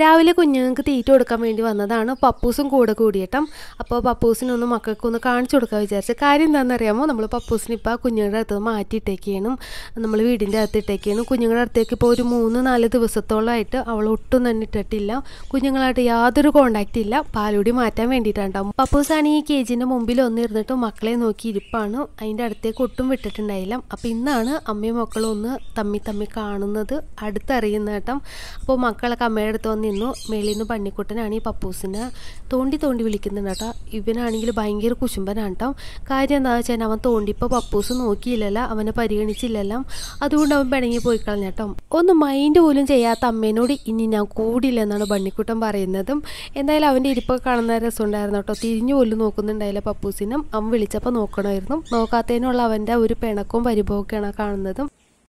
രാവിലെ കുഞ്ഞുങ്ങൾക്ക് തീറ്റ കൊടുക്കാൻ വേണ്ടി വന്നതാണ് പപ്പൂസും കൂടെ കൂടിയിട്ടും അപ്പോൾ പപ്പൂസിനൊന്ന് മക്കൾക്കൊന്ന് കാണിച്ചു കൊടുക്കാൻ വിചാരിച്ചു കാര്യം എന്താണെന്നറിയാമോ നമ്മൾ പപ്പൂസിന് ഇപ്പോൾ കുഞ്ഞുങ്ങളുടെ അടുത്ത് മാറ്റിയിട്ടേക്കാണ് നമ്മൾ വീടിൻ്റെ അകത്തിട്ടേക്കാണ് കുഞ്ഞുങ്ങളുടെ അടുത്തേക്ക് ഇപ്പോൾ ഒരു മൂന്ന് നാല് ദിവസത്തോളമായിട്ട് അവൾ ഒട്ടും തന്നെ ഇട്ടിട്ടില്ല കുഞ്ഞുങ്ങളായിട്ട് യാതൊരു കോണ്ടാക്റ്റ് ഇല്ല പാലൂടി മാറ്റാൻ വേണ്ടിയിട്ടാണ് പപ്പൂസാണ് ഈ കേജിൻ്റെ മുമ്പിൽ ഒന്നിരുന്നിട്ട് മക്കളെ നോക്കി ഇരിപ്പാണ് അതിൻ്റെ അടുത്തേക്ക് ഒട്ടും വിട്ടിട്ടുണ്ടായില്ല അപ്പോൾ ഇന്നാണ് അമ്മയും മക്കളും ഒന്ന് തമ്മി തമ്മി കാണുന്നത് അടുത്തറിയുന്ന കേട്ടം അപ്പോൾ മക്കളൊക്കെ അമ്മയുടെ അടുത്ത് വന്ന് നിന്നു മേളിൽ നിന്ന് പന്നിക്കുട്ടനാണ് ഈ പപ്പൂസിനെ തോണ്ടി തോണ്ടി വിളിക്കുന്നത് കേട്ടോ ഇവനാണെങ്കിൽ ഭയങ്കര കുശുംബനാണ് കേട്ടോ കാര്യം എന്താ വെച്ചാൽ അവൻ തോണ്ടിപ്പോൾ പപ്പൂസ് നോക്കിയില്ലല്ലോ അവനെ പരിഗണിച്ചില്ലല്ലോ അതുകൊണ്ട് അവൻ പിണങ്ങി പോയി കേട്ടോ ഒന്ന് മൈൻഡ് പോലും ചെയ്യാത്ത അമ്മേനോട് ഇനി ഞാൻ കൂടില്ല എന്നാണ് ബണ്ണിക്കുട്ടൻ പറയുന്നതും എന്തായാലും അവൻ്റെ ഇരിപ്പൊക്കെ കാണുന്ന രസമുണ്ടായിരുന്നു കേട്ടോ തിരിഞ്ഞു പോലും നോക്കുന്നുണ്ടായില്ല പപ്പൂസിനും അവൻ വിളിച്ചപ്പോൾ നോക്കണമായിരുന്നു നോക്കാത്തതിനുള്ള അവൻ്റെ ഒരു പിണക്കവും പരിഭവമൊക്കെയാണ് കാണുന്നതും